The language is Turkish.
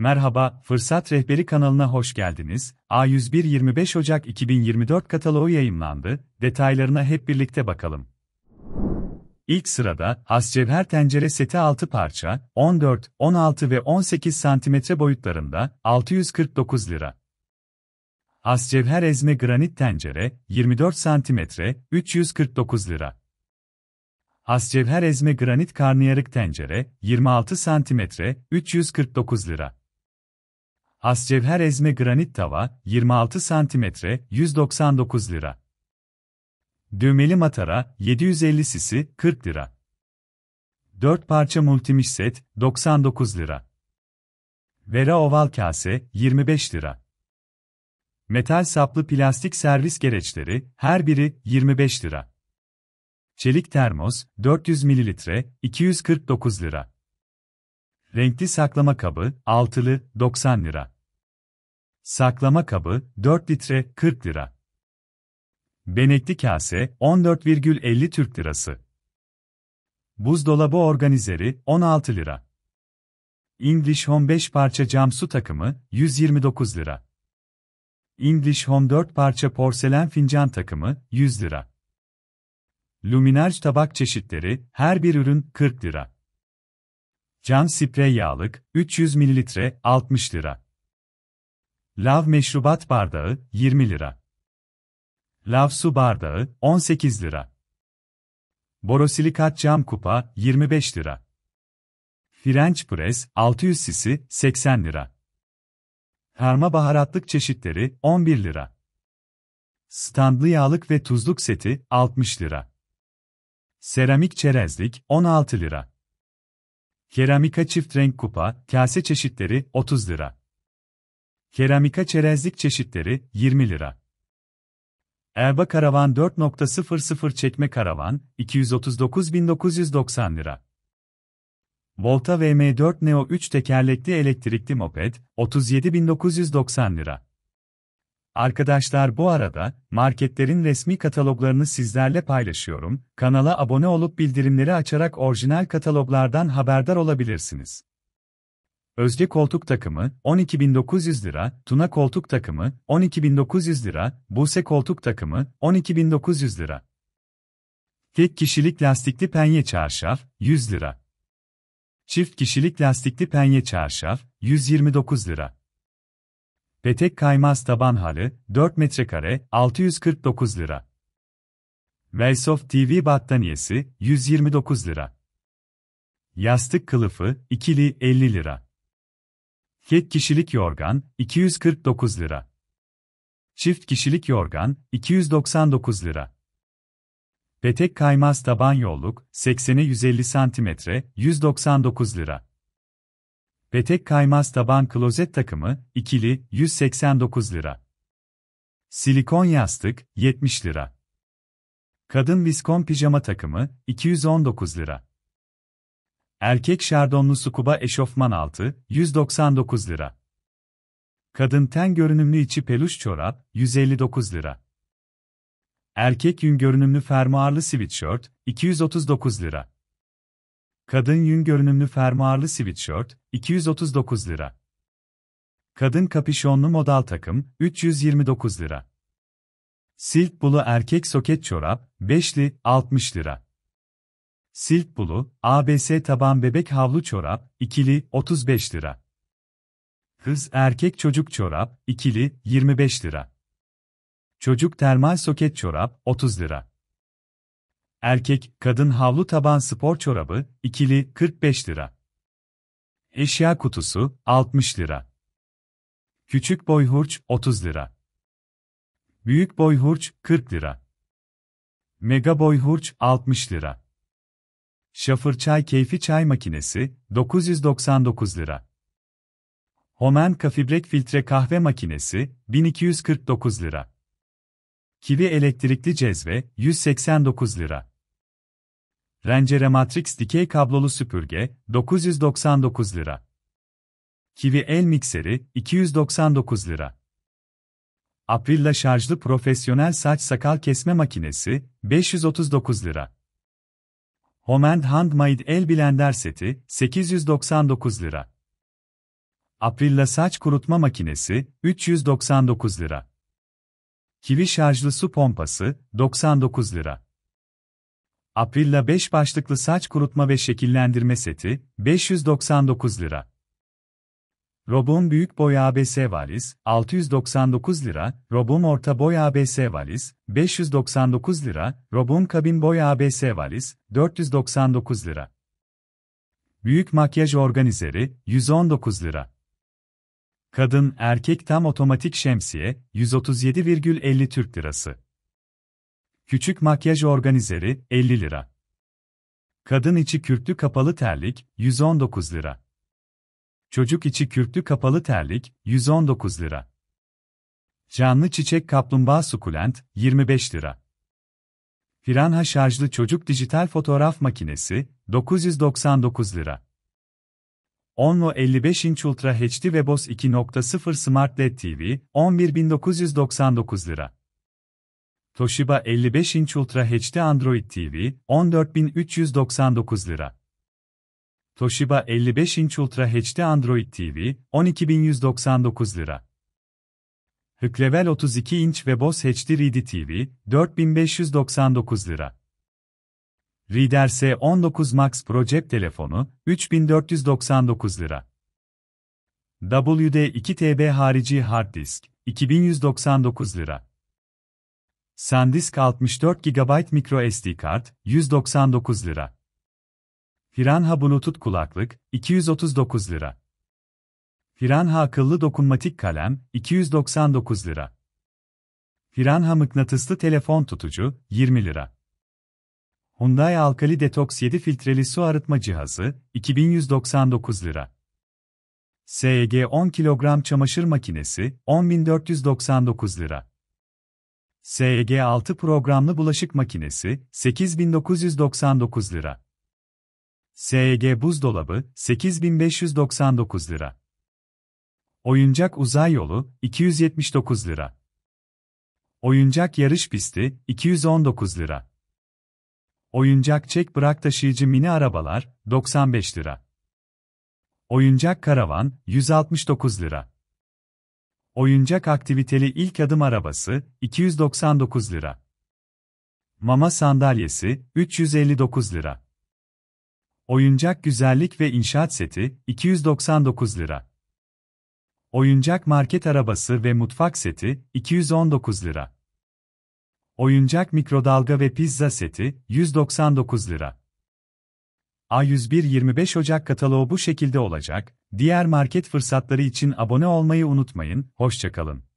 Merhaba, Fırsat Rehberi kanalına hoş geldiniz. A101 25 Ocak 2024 kataloğu yayınlandı. Detaylarına hep birlikte bakalım. İlk sırada has tencere seti 6 parça, 14, 16 ve 18 cm boyutlarında 649 lira. Has ezme granit tencere 24 cm 349 lira. Has ezme granit karnıyarık tencere 26 cm 349 lira. Ascevher ezme granit tava 26 cm 199 lira. Düğmeli matara 750 sisi 40 lira. 4 parça multimiş set 99 lira. Vera oval kase 25 lira. Metal saplı plastik servis gereçleri her biri 25 lira. Çelik termos 400 ml 249 lira. Renkli saklama kabı, altılı, 90 lira. Saklama kabı, 4 litre, 40 lira. Benekli kase, 14,50 Türk lirası. Buzdolabı organizeri, 16 lira. English Home 5 parça cam su takımı, 129 lira. English Home 4 parça porselen fincan takımı, 100 lira. Luminaj tabak çeşitleri, her bir ürün, 40 lira. Cam sprey yağlık 300 ml 60 lira. Lav meşrubat bardağı 20 lira. Lav su bardağı 18 lira. Borosilikat cam kupa 25 lira. French press 600 sisi 80 lira. Harma baharatlık çeşitleri 11 lira. Standlı yağlık ve tuzluk seti 60 lira. Seramik çerezlik 16 lira. Keramika çift renk kupa, kase çeşitleri 30 lira. Keramika çerezlik çeşitleri 20 lira. Erba Karavan 4.00 çekme karavan 239.990 lira. Volta VM4 Neo 3 tekerlekli elektrikli moped 37.990 lira. Arkadaşlar bu arada, marketlerin resmi kataloglarını sizlerle paylaşıyorum, kanala abone olup bildirimleri açarak orijinal kataloglardan haberdar olabilirsiniz. Özge koltuk takımı 12.900 lira, Tuna koltuk takımı 12.900 lira, Buse koltuk takımı 12.900 lira. Tek kişilik lastikli penye çarşaf 100 lira. Çift kişilik lastikli penye çarşaf 129 lira ve tek kaymaz taban halı, 4 metrekare, 649 lira. Velsoft TV battaniyesi, 129 lira. Yastık kılıfı, ikili, 50 lira. Tek kişilik yorgan, 249 lira. Çift kişilik yorgan, 299 lira. Petek kaymaz taban yolluk, 80'e 150 cm, 199 lira. Betek kaymaz taban klozet takımı, ikili, 189 lira. Silikon yastık, 70 lira. Kadın viskon pijama takımı, 219 lira. Erkek şardonlu sukuba eşofman altı, 199 lira. Kadın ten görünümlü içi peluş çorap, 159 lira. Erkek yün görünümlü fermuarlı sweatshirt, 239 lira. Kadın yün görünümlü fermuarlı sweatshirt, 239 lira. Kadın kapüşonlu modal takım, 329 lira. Silk bulu erkek soket çorap, 5'li, 60 lira. Silk bulu, ABS taban bebek havlu çorap, ikili, 35 lira. Kız erkek çocuk çorap, ikili, 25 lira. Çocuk termal soket çorap, 30 lira. Erkek, kadın havlu taban spor çorabı, ikili, 45 lira. Eşya kutusu, 60 lira. Küçük boy hurç, 30 lira. Büyük boy hurç, 40 lira. Mega boy hurç, 60 lira. Şafır çay keyfi çay makinesi, 999 lira. Homen kafibrek filtre kahve makinesi, 1249 lira. Kivi elektrikli cezve, 189 lira. Rencere Matrix dikey kablolu süpürge 999 lira. Kivi el mikseri 299 lira. Aprilla şarjlı profesyonel saç sakal kesme makinesi 539 lira. Homend Handmade el blender seti 899 lira. Aprilla saç kurutma makinesi 399 lira. Kivi şarjlı su pompası 99 lira. Aprilla 5 başlıklı saç kurutma ve şekillendirme seti, 599 lira. Robum büyük boy ABS valiz, 699 lira, Robum orta boy ABS valiz, 599 lira, Robum kabin boy ABS valiz, 499 lira. Büyük makyaj organizeri, 119 lira. Kadın erkek tam otomatik şemsiye, 137,50 Türk lirası. Küçük makyaj organizeri 50 lira. Kadın içi kürklü kapalı terlik 119 lira. Çocuk içi kürklü kapalı terlik 119 lira. Canlı çiçek kaplumbağa sukulent 25 lira. Piranha şarjlı çocuk dijital fotoğraf makinesi 999 lira. Onvo 55 inç Ultra HD ve BOS 2.0 Smart LED TV 11999 lira. Toshiba 55 inç Ultra HD Android TV 14399 lira. Toshiba 55 inç Ultra HD Android TV 12199 lira. Hüklevel 32 inç ve Bose HD Ready TV 4599 lira. Reader S19 Max Pro cep telefonu 3499 lira. WD 2 TB harici hard disk 2199 lira. SanDisk 64 GB micro SD kart, 199 lira. Firanha Bluetooth kulaklık, 239 lira. Firanha akıllı dokunmatik kalem, 299 lira. Firanha mıknatıslı telefon tutucu, 20 lira. Hyundai Alkali Detox 7 filtreli su arıtma cihazı, 2199 lira. SEG 10 kilogram çamaşır makinesi, 10499 lira. SG6 e programlı bulaşık makinesi 8999 lira. SG e buzdolabı 8599 lira. Oyuncak uzay yolu 279 lira. Oyuncak yarış pisti 219 lira. Oyuncak çek bırak taşıyıcı mini arabalar 95 lira. Oyuncak karavan 169 lira. Oyuncak aktiviteli ilk adım arabası 299 lira. Mama sandalyesi 359 lira. Oyuncak güzellik ve inşaat seti 299 lira. Oyuncak market arabası ve mutfak seti 219 lira. Oyuncak mikrodalga ve pizza seti 199 lira. A101 25 Ocak kataloğu bu şekilde olacak. Diğer market fırsatları için abone olmayı unutmayın. Hoşçakalın.